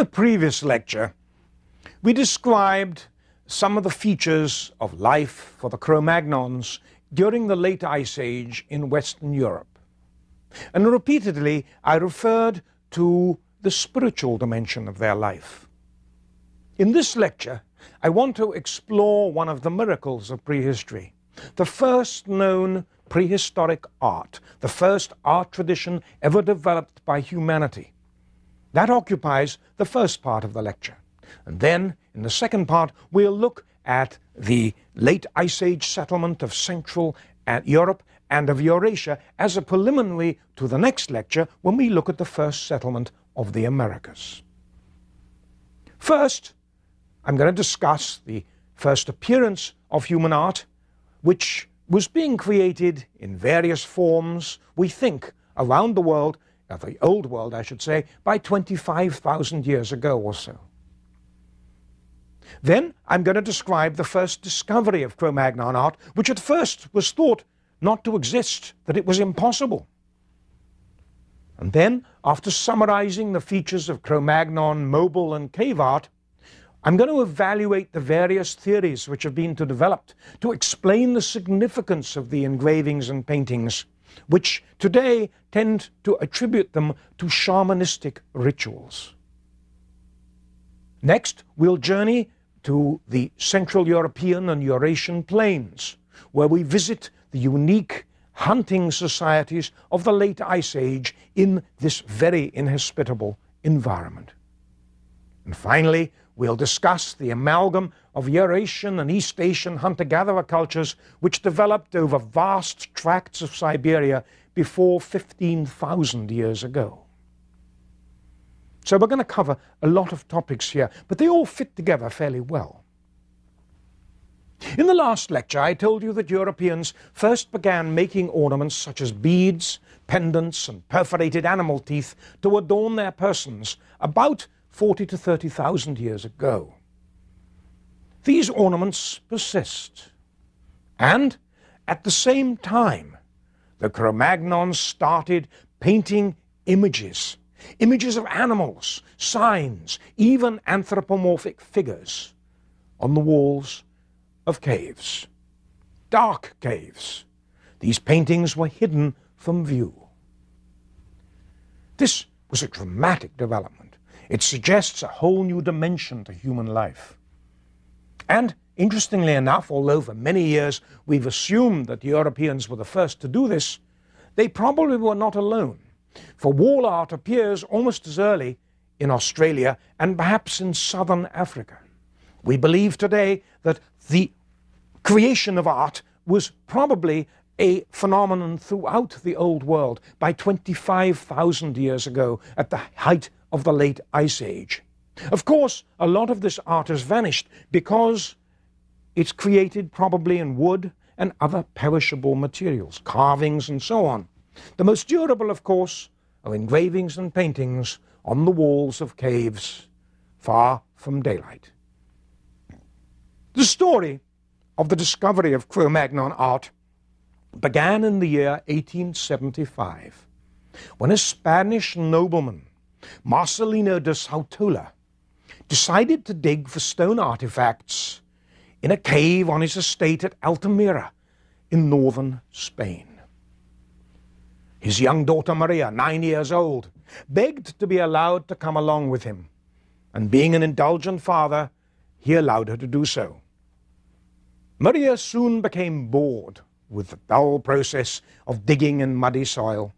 the previous lecture, we described some of the features of life for the Cro-Magnons during the late Ice Age in Western Europe. And repeatedly, I referred to the spiritual dimension of their life. In this lecture, I want to explore one of the miracles of prehistory, the first known prehistoric art, the first art tradition ever developed by humanity that occupies the first part of the lecture. And then, in the second part, we'll look at the late Ice Age settlement of Central and uh, Europe and of Eurasia as a preliminary to the next lecture when we look at the first settlement of the Americas. First, I'm going to discuss the first appearance of human art, which was being created in various forms, we think, around the world of the old world, I should say, by 25,000 years ago or so. Then I'm going to describe the first discovery of Cro-Magnon art, which at first was thought not to exist, that it was impossible. And then, after summarizing the features of Cro-Magnon, mobile, and cave art, I'm going to evaluate the various theories which have been developed to explain the significance of the engravings and paintings which today tend to attribute them to shamanistic rituals. Next, we'll journey to the Central European and Eurasian plains, where we visit the unique hunting societies of the late Ice Age in this very inhospitable environment. And finally, We'll discuss the amalgam of Eurasian and East Asian hunter gatherer cultures which developed over vast tracts of Siberia before 15,000 years ago. So we're going to cover a lot of topics here, but they all fit together fairly well. In the last lecture, I told you that Europeans first began making ornaments such as beads, pendants, and perforated animal teeth to adorn their persons about 40 to 30,000 years ago. These ornaments persist. And at the same time, the Cro-Magnons started painting images, images of animals, signs, even anthropomorphic figures on the walls of caves, dark caves. These paintings were hidden from view. This was a dramatic development. It suggests a whole new dimension to human life. And interestingly enough, although for many years we've assumed that Europeans were the first to do this, they probably were not alone, for wall art appears almost as early in Australia and perhaps in southern Africa. We believe today that the creation of art was probably a phenomenon throughout the Old World by 25,000 years ago at the height of the late Ice Age. Of course, a lot of this art has vanished because it's created probably in wood and other perishable materials, carvings and so on. The most durable, of course, are engravings and paintings on the walls of caves far from daylight. The story of the discovery of Cro-Magnon art began in the year 1875 when a Spanish nobleman Marcelino de Sautola decided to dig for stone artifacts in a cave on his estate at Altamira in northern Spain. His young daughter Maria, nine years old, begged to be allowed to come along with him, and being an indulgent father, he allowed her to do so. Maria soon became bored with the dull process of digging in muddy soil,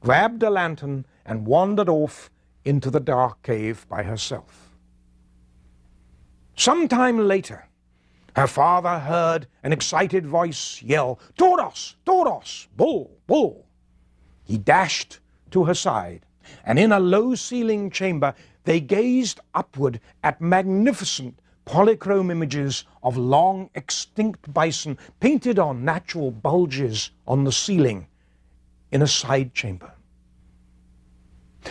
grabbed a lantern and wandered off into the dark cave by herself. Some time later, her father heard an excited voice yell, Toros, Toros, bull, bull. He dashed to her side, and in a low ceilinged chamber, they gazed upward at magnificent polychrome images of long extinct bison painted on natural bulges on the ceiling in a side chamber.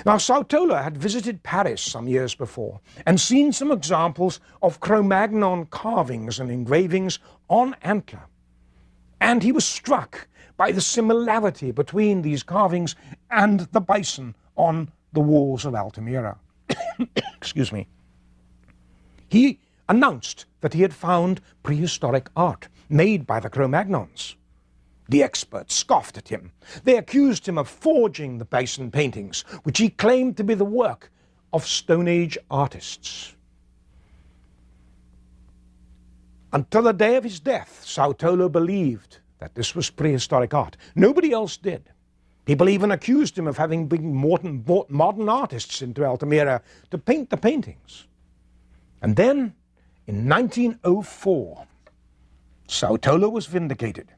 Now, Sautola had visited Paris some years before and seen some examples of Cro-Magnon carvings and engravings on antler. And he was struck by the similarity between these carvings and the bison on the walls of Altamira. Excuse me. He announced that he had found prehistoric art made by the Cro-Magnons. The experts scoffed at him. They accused him of forging the Bison paintings, which he claimed to be the work of Stone Age artists. Until the day of his death, Sautolo believed that this was prehistoric art. Nobody else did. People even accused him of having been modern, bought modern artists into Altamira to paint the paintings. And then, in 1904, Sautolo was vindicated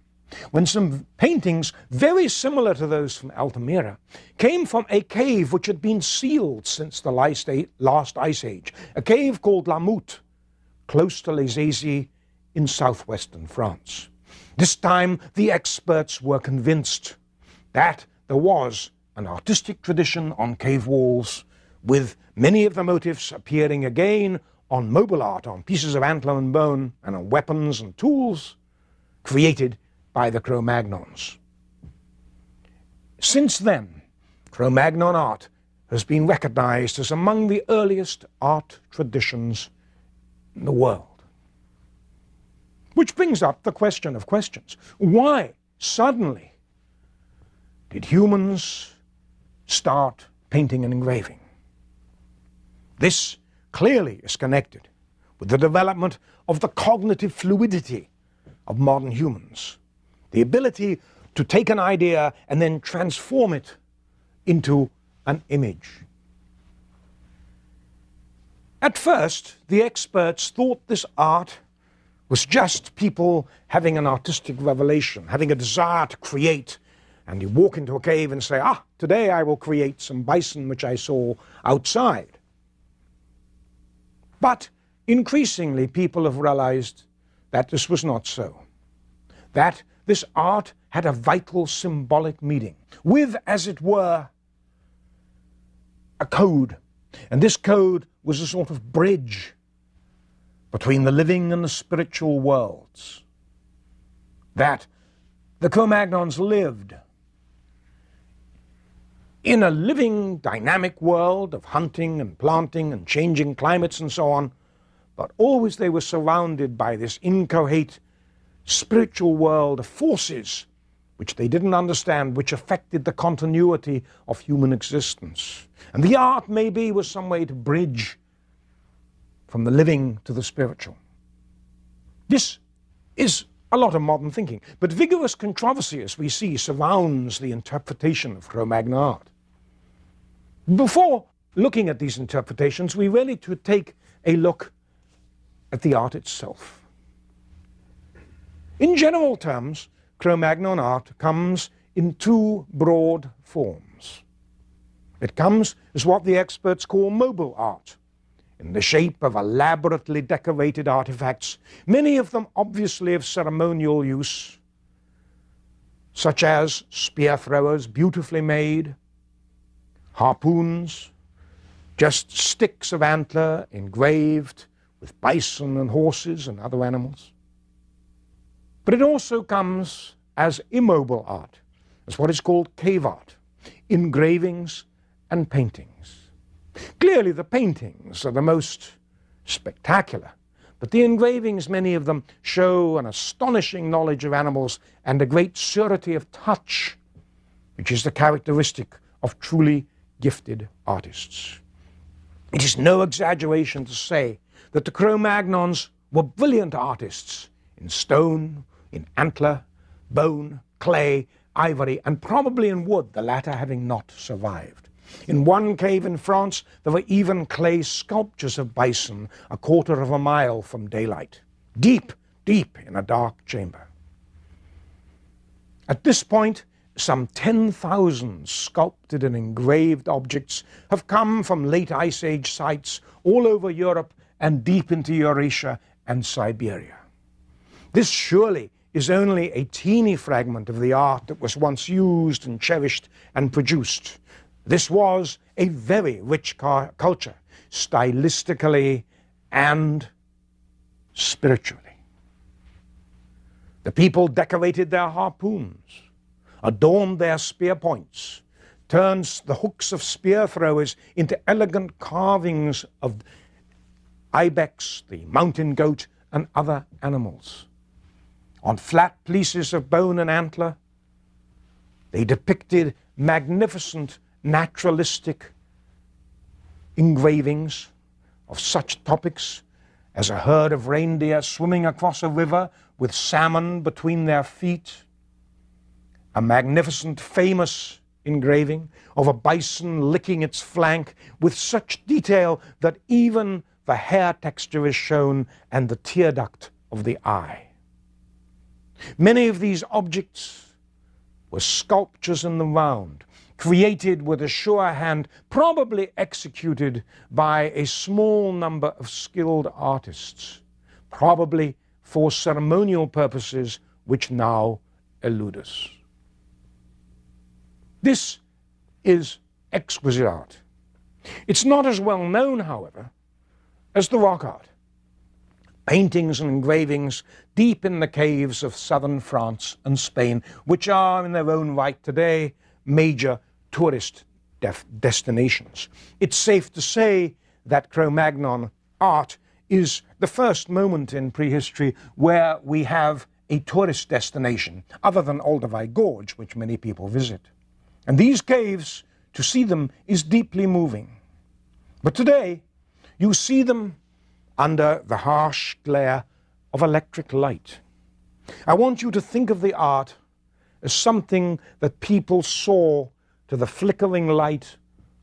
when some paintings very similar to those from Altamira came from a cave which had been sealed since the last ice age, a cave called Moutte, close to Les Aisies in southwestern France. This time the experts were convinced that there was an artistic tradition on cave walls, with many of the motifs appearing again on mobile art, on pieces of antler and bone, and on weapons and tools created by the Cro-Magnons. Since then, Cro-Magnon art has been recognized as among the earliest art traditions in the world. Which brings up the question of questions. Why, suddenly, did humans start painting and engraving? This clearly is connected with the development of the cognitive fluidity of modern humans. The ability to take an idea and then transform it into an image. At first, the experts thought this art was just people having an artistic revelation, having a desire to create. And you walk into a cave and say, ah, today I will create some bison which I saw outside. But increasingly, people have realized that this was not so. That this art had a vital symbolic meaning, with, as it were, a code. And this code was a sort of bridge between the living and the spiritual worlds. That the Cro-Magnons lived in a living, dynamic world of hunting and planting and changing climates and so on, but always they were surrounded by this inchoate spiritual world forces which they didn't understand, which affected the continuity of human existence. And the art maybe was some way to bridge from the living to the spiritual. This is a lot of modern thinking, but vigorous controversy, as we see, surrounds the interpretation of Cro-Magnon art. Before looking at these interpretations, we really to take a look at the art itself. In general terms, Cro-Magnon art comes in two broad forms. It comes as what the experts call mobile art, in the shape of elaborately decorated artifacts, many of them obviously of ceremonial use, such as spear throwers beautifully made, harpoons, just sticks of antler engraved with bison and horses and other animals. But it also comes as immobile art, as what is called cave art, engravings and paintings. Clearly, the paintings are the most spectacular, but the engravings, many of them, show an astonishing knowledge of animals and a great surety of touch, which is the characteristic of truly gifted artists. It is no exaggeration to say that the Cro-Magnons were brilliant artists in stone, in antler, bone, clay, ivory, and probably in wood, the latter having not survived. In one cave in France, there were even clay sculptures of bison a quarter of a mile from daylight, deep, deep in a dark chamber. At this point, some 10,000 sculpted and engraved objects have come from late Ice Age sites all over Europe and deep into Eurasia and Siberia. This surely is only a teeny fragment of the art that was once used and cherished and produced. This was a very rich culture, stylistically and spiritually. The people decorated their harpoons, adorned their spear points, turned the hooks of spear throwers into elegant carvings of ibex, the mountain goat, and other animals on flat pieces of bone and antler. They depicted magnificent naturalistic engravings of such topics as a herd of reindeer swimming across a river with salmon between their feet, a magnificent famous engraving of a bison licking its flank with such detail that even the hair texture is shown and the tear duct of the eye. Many of these objects were sculptures in the round, created with a sure hand, probably executed by a small number of skilled artists, probably for ceremonial purposes which now elude us. This is exquisite art. It's not as well known, however, as the rock art paintings and engravings deep in the caves of southern France and Spain, which are in their own right today major tourist destinations. It's safe to say that Cro-Magnon art is the first moment in prehistory where we have a tourist destination, other than Aldovai Gorge, which many people visit. And these caves, to see them is deeply moving. But today, you see them under the harsh glare of electric light. I want you to think of the art as something that people saw to the flickering light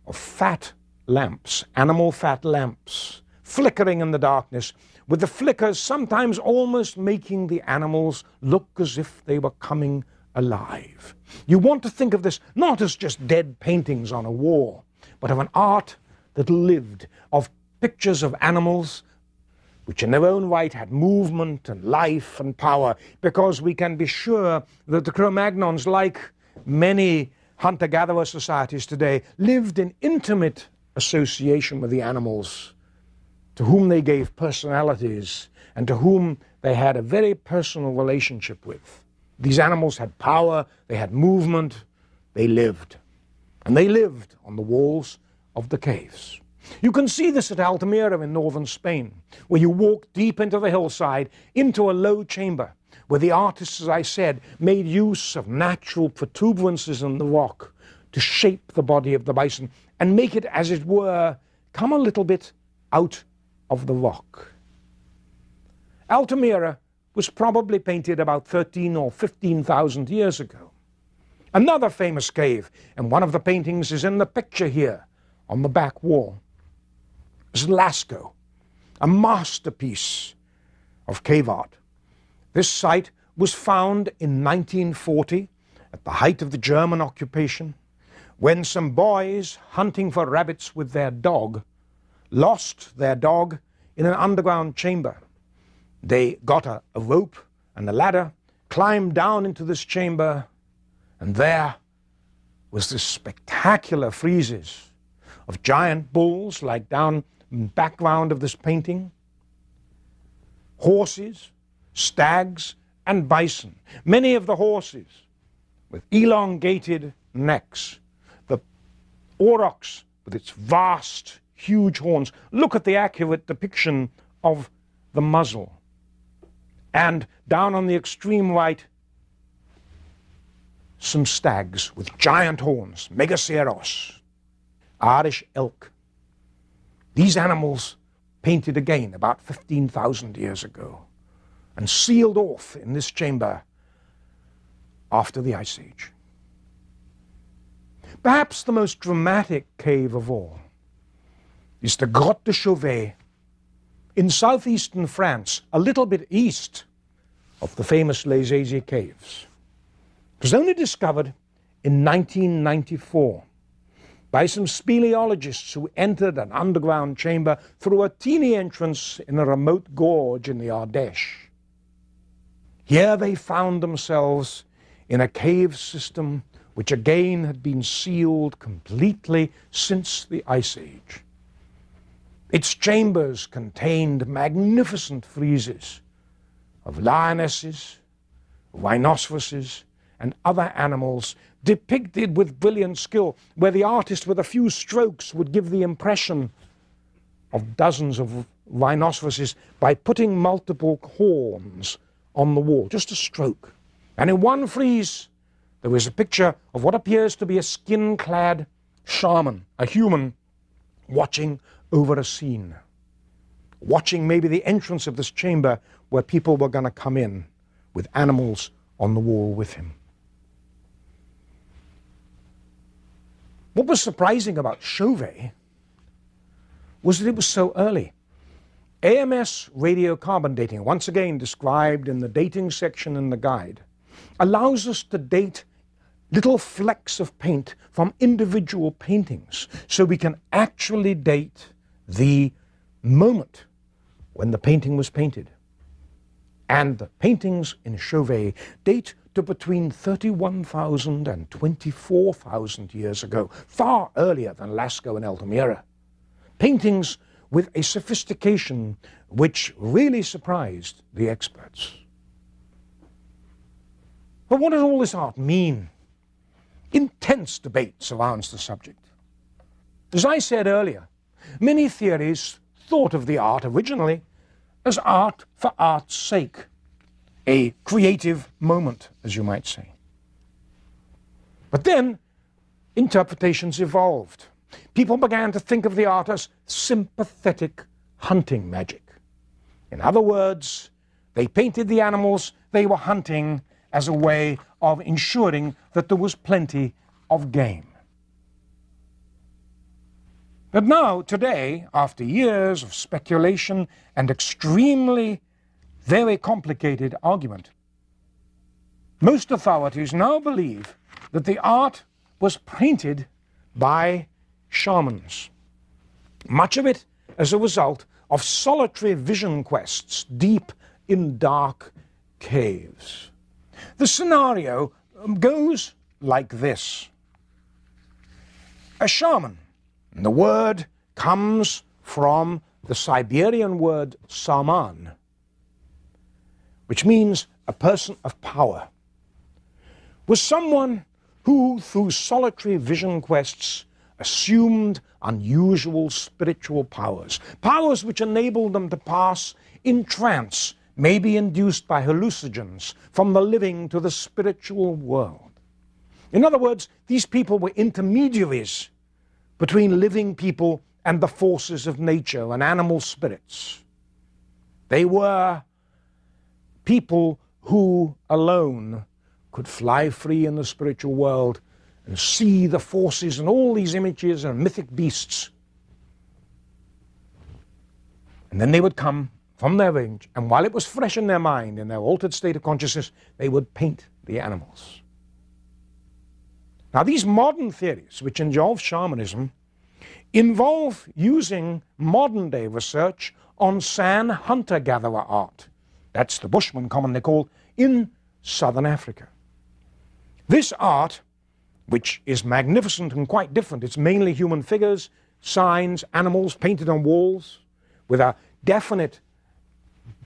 of fat lamps, animal fat lamps, flickering in the darkness, with the flickers sometimes almost making the animals look as if they were coming alive. You want to think of this not as just dead paintings on a wall, but of an art that lived, of pictures of animals which in their own right had movement and life and power, because we can be sure that the Cro-Magnons, like many hunter-gatherer societies today, lived in intimate association with the animals, to whom they gave personalities and to whom they had a very personal relationship with. These animals had power, they had movement, they lived. And they lived on the walls of the caves. You can see this at Altamira in northern Spain, where you walk deep into the hillside, into a low chamber, where the artists, as I said, made use of natural protuberances in the rock to shape the body of the bison and make it, as it were, come a little bit out of the rock. Altamira was probably painted about 13 or 15,000 years ago. Another famous cave, and one of the paintings is in the picture here on the back wall. Lascaux, a masterpiece of cave art. This site was found in 1940 at the height of the German occupation when some boys hunting for rabbits with their dog lost their dog in an underground chamber. They got a, a rope and a ladder, climbed down into this chamber, and there was this spectacular friezes of giant bulls like down background of this painting? Horses, stags, and bison. Many of the horses with elongated necks. The aurochs with its vast, huge horns. Look at the accurate depiction of the muzzle. And down on the extreme right, some stags with giant horns, megaceros, Irish elk. These animals painted again about 15,000 years ago and sealed off in this chamber after the Ice Age. Perhaps the most dramatic cave of all is the Grotte de Chauvet in southeastern France, a little bit east of the famous Les Caves. It was only discovered in 1994 by some speleologists who entered an underground chamber through a teeny entrance in a remote gorge in the Ardèche. Here they found themselves in a cave system which again had been sealed completely since the Ice Age. Its chambers contained magnificent friezes of lionesses, rhinoceroses, and other animals depicted with brilliant skill, where the artist with a few strokes would give the impression of dozens of rhinoceroses by putting multiple horns on the wall, just a stroke. And in one frieze, there is a picture of what appears to be a skin clad shaman, a human, watching over a scene, watching maybe the entrance of this chamber where people were going to come in with animals on the wall with him. What was surprising about Chauvet was that it was so early. AMS radiocarbon dating, once again described in the dating section in the guide, allows us to date little flecks of paint from individual paintings so we can actually date the moment when the painting was painted. And the paintings in Chauvet date to between 31,000 and 24,000 years ago, far earlier than Lascaux and Altamira. Paintings with a sophistication which really surprised the experts. But what does all this art mean? Intense debate surrounds the subject. As I said earlier, many theories thought of the art originally as art for art's sake a creative moment, as you might say. But then interpretations evolved. People began to think of the art as sympathetic hunting magic. In other words, they painted the animals they were hunting as a way of ensuring that there was plenty of game. But now, today, after years of speculation and extremely very complicated argument. Most authorities now believe that the art was painted by shamans, much of it as a result of solitary vision quests deep in dark caves. The scenario um, goes like this. A shaman, the word comes from the Siberian word saman, which means a person of power, was someone who, through solitary vision quests, assumed unusual spiritual powers, powers which enabled them to pass in trance, maybe induced by hallucinogens, from the living to the spiritual world. In other words, these people were intermediaries between living people and the forces of nature and animal spirits. They were people who alone could fly free in the spiritual world and see the forces and all these images and mythic beasts. And then they would come from their range, and while it was fresh in their mind, in their altered state of consciousness, they would paint the animals. Now, these modern theories, which involve shamanism, involve using modern day research on San hunter gatherer art that's the Bushmen commonly called, in southern Africa. This art, which is magnificent and quite different, it's mainly human figures, signs, animals painted on walls with a definite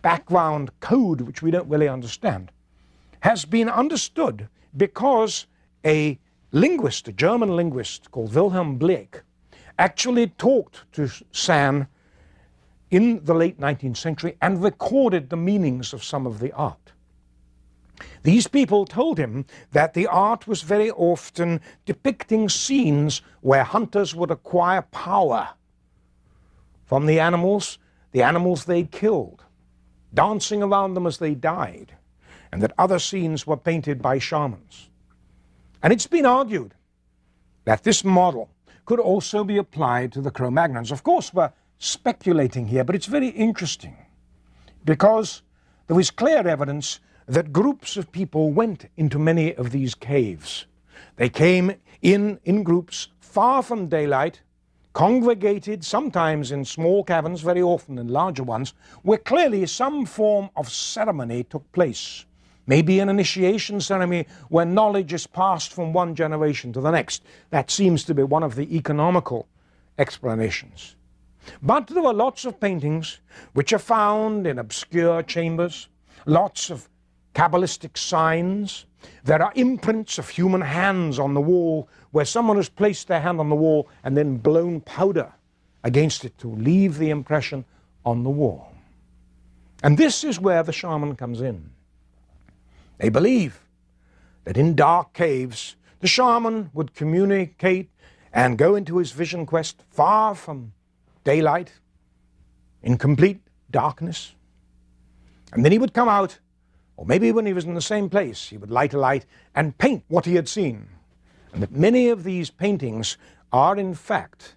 background code which we don't really understand, has been understood because a linguist, a German linguist called Wilhelm Blake, actually talked to San in the late 19th century and recorded the meanings of some of the art. These people told him that the art was very often depicting scenes where hunters would acquire power from the animals, the animals they killed, dancing around them as they died, and that other scenes were painted by shamans. And it's been argued that this model could also be applied to the Cro-Magnons. Of course, we're speculating here, but it's very interesting because there was clear evidence that groups of people went into many of these caves. They came in in groups far from daylight, congregated sometimes in small caverns, very often in larger ones, where clearly some form of ceremony took place. Maybe an initiation ceremony where knowledge is passed from one generation to the next. That seems to be one of the economical explanations. But there were lots of paintings which are found in obscure chambers, lots of Kabbalistic signs. There are imprints of human hands on the wall where someone has placed their hand on the wall and then blown powder against it to leave the impression on the wall. And this is where the shaman comes in. They believe that in dark caves, the shaman would communicate and go into his vision quest far from daylight, in complete darkness. And then he would come out, or maybe when he was in the same place, he would light a light and paint what he had seen. And that many of these paintings are, in fact,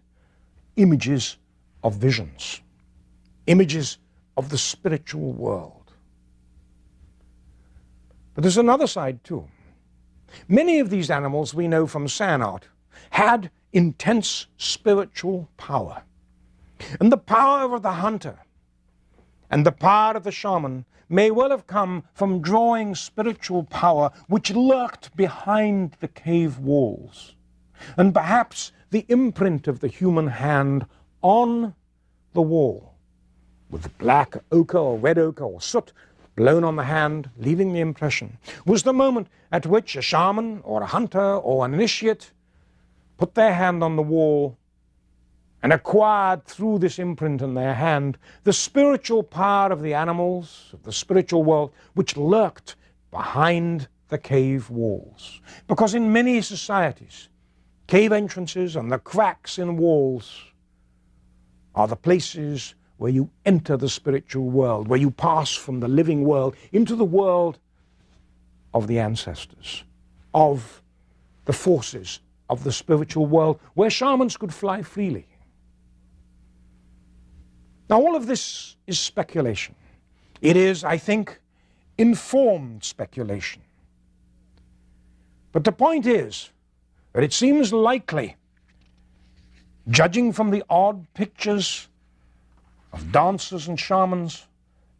images of visions, images of the spiritual world. But there's another side too. Many of these animals we know from San art had intense spiritual power. And the power of the hunter and the power of the shaman may well have come from drawing spiritual power which lurked behind the cave walls, and perhaps the imprint of the human hand on the wall, with black ochre or red ochre or soot blown on the hand, leaving the impression, was the moment at which a shaman or a hunter or an initiate put their hand on the wall and acquired through this imprint in their hand the spiritual power of the animals, of the spiritual world, which lurked behind the cave walls. Because in many societies, cave entrances and the cracks in walls are the places where you enter the spiritual world, where you pass from the living world into the world of the ancestors, of the forces of the spiritual world, where shamans could fly freely now, all of this is speculation. It is, I think, informed speculation. But the point is that it seems likely, judging from the odd pictures of dancers and shamans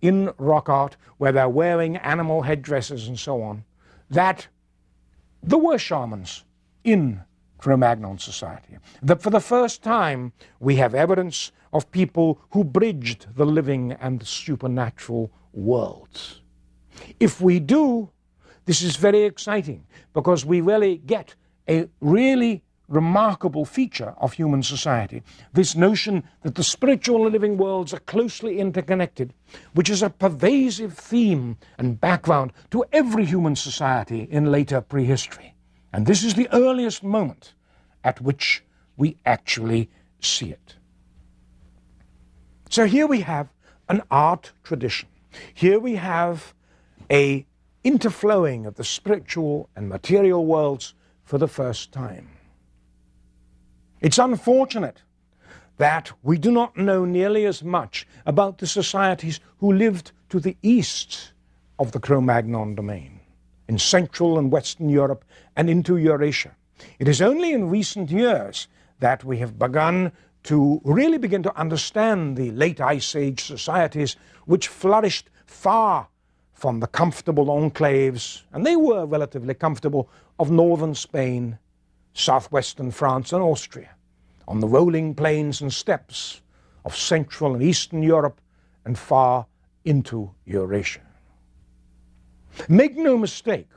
in rock art, where they're wearing animal headdresses and so on, that there were shamans in Cro-Magnon society. That for the first time we have evidence of people who bridged the living and the supernatural worlds. If we do, this is very exciting because we really get a really remarkable feature of human society. This notion that the spiritual and living worlds are closely interconnected, which is a pervasive theme and background to every human society in later prehistory. And this is the earliest moment at which we actually see it. So here we have an art tradition. Here we have a interflowing of the spiritual and material worlds for the first time. It's unfortunate that we do not know nearly as much about the societies who lived to the east of the Cro-Magnon domain, in Central and Western Europe and into Eurasia. It is only in recent years that we have begun to really begin to understand the late Ice Age societies which flourished far from the comfortable enclaves, and they were relatively comfortable, of northern Spain, southwestern France, and Austria, on the rolling plains and steppes of Central and Eastern Europe, and far into Eurasia. Make no mistake,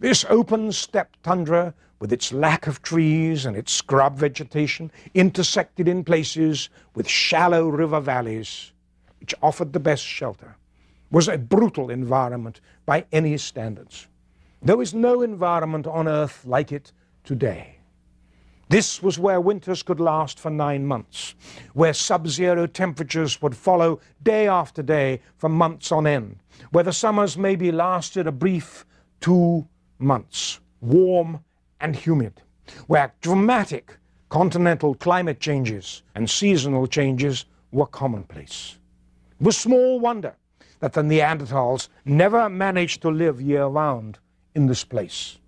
this open steppe tundra with its lack of trees and its scrub vegetation, intersected in places with shallow river valleys, which offered the best shelter, was a brutal environment by any standards. There is no environment on earth like it today. This was where winters could last for nine months, where sub-zero temperatures would follow day after day for months on end, where the summers maybe lasted a brief two months, warm and humid, where dramatic continental climate changes and seasonal changes were commonplace. It was small wonder that the Neanderthals never managed to live year-round in this place.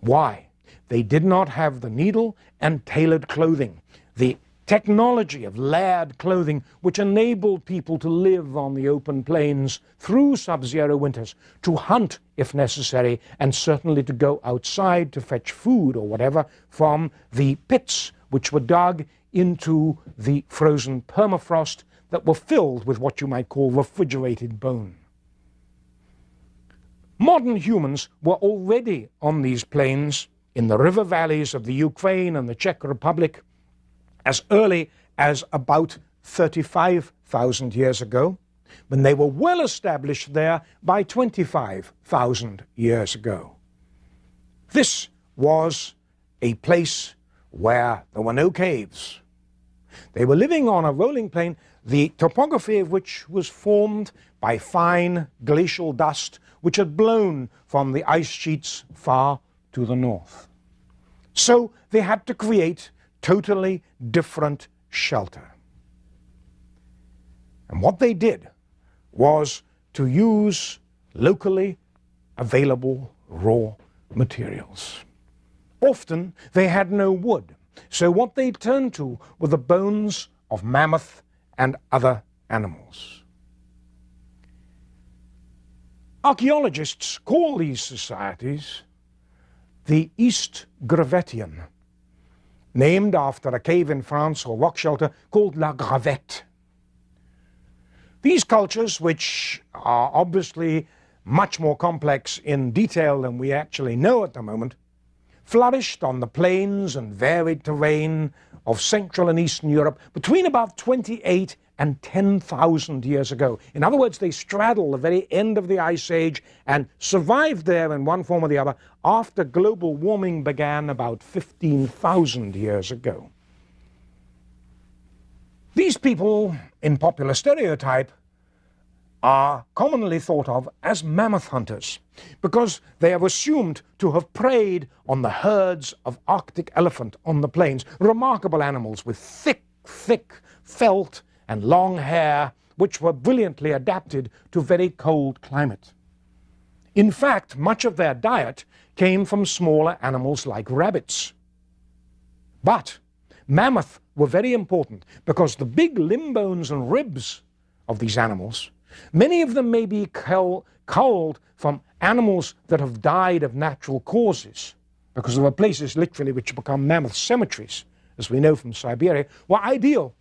Why? They did not have the needle and tailored clothing, the technology of layered clothing, which enabled people to live on the open plains through sub zero winters, to hunt if necessary, and certainly to go outside to fetch food or whatever from the pits which were dug into the frozen permafrost that were filled with what you might call refrigerated bone. Modern humans were already on these plains in the river valleys of the Ukraine and the Czech Republic as early as about 35,000 years ago, when they were well established there by 25,000 years ago. This was a place where there were no caves. They were living on a rolling plain, the topography of which was formed by fine glacial dust which had blown from the ice sheets far to the north. So they had to create totally different shelter. And what they did was to use locally available raw materials. Often they had no wood, so what they turned to were the bones of mammoth and other animals. Archaeologists call these societies the East Gravettian named after a cave in France or rock shelter called La Gravette. These cultures, which are obviously much more complex in detail than we actually know at the moment, flourished on the plains and varied terrain of Central and Eastern Europe between about 28 and 10,000 years ago. In other words, they straddle the very end of the Ice Age and survived there in one form or the other after global warming began about 15,000 years ago. These people, in popular stereotype, are commonly thought of as mammoth hunters because they are assumed to have preyed on the herds of Arctic elephant on the plains, remarkable animals with thick, thick felt and long hair, which were brilliantly adapted to very cold climate. In fact, much of their diet came from smaller animals like rabbits. But mammoth were very important because the big limb bones and ribs of these animals, many of them may be culled from animals that have died of natural causes, because there were places literally which become mammoth cemeteries, as we know from Siberia, were ideal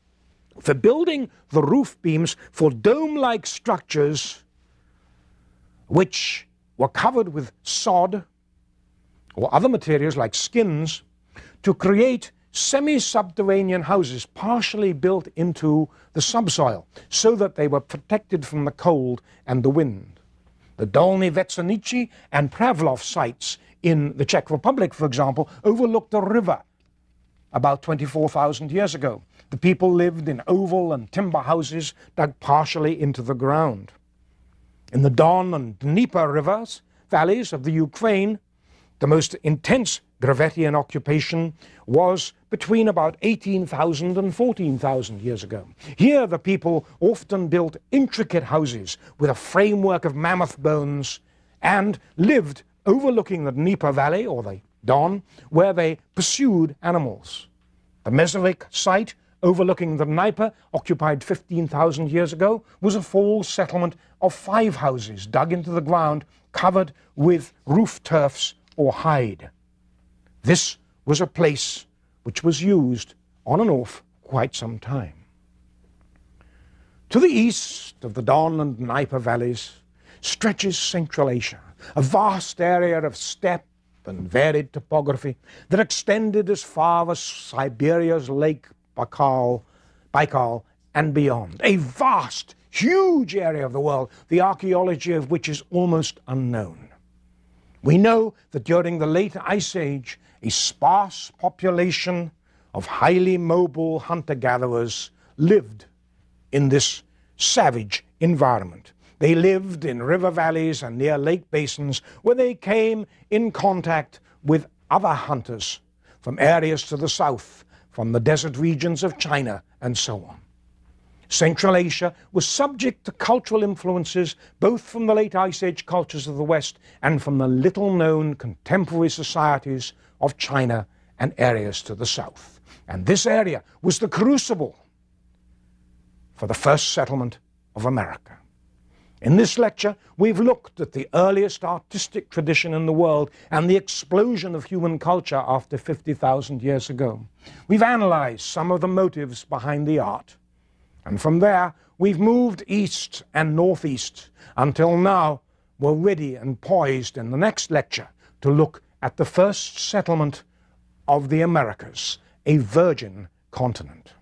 for building the roof beams for dome like structures which were covered with sod or other materials like skins to create semi subterranean houses partially built into the subsoil so that they were protected from the cold and the wind. The Dolny Vetsenici and Pravlov sites in the Czech Republic, for example, overlooked a river about 24,000 years ago. The people lived in oval and timber houses dug partially into the ground. In the Don and Dnieper rivers, valleys of the Ukraine, the most intense Gravettian occupation was between about 18,000 and 14,000 years ago. Here the people often built intricate houses with a framework of mammoth bones and lived overlooking the Dnieper Valley or the Don, where they pursued animals. The Mesovic site overlooking the Dnieper, occupied 15,000 years ago, was a false settlement of five houses dug into the ground, covered with roof turfs or hide. This was a place which was used on and off quite some time. To the east of the Don and Dnieper valleys stretches Central Asia, a vast area of steppe and varied topography that extended as far as Siberia's Lake Baikal, Baikal, and beyond. A vast, huge area of the world, the archaeology of which is almost unknown. We know that during the late Ice Age, a sparse population of highly mobile hunter gatherers lived in this savage environment. They lived in river valleys and near lake basins where they came in contact with other hunters from areas to the south from the desert regions of China, and so on. Central Asia was subject to cultural influences both from the late Ice Age cultures of the West and from the little known contemporary societies of China and areas to the south. And this area was the crucible for the first settlement of America. In this lecture, we've looked at the earliest artistic tradition in the world and the explosion of human culture after 50,000 years ago. We've analyzed some of the motives behind the art. And from there, we've moved east and northeast until now we're ready and poised in the next lecture to look at the first settlement of the Americas, a virgin continent.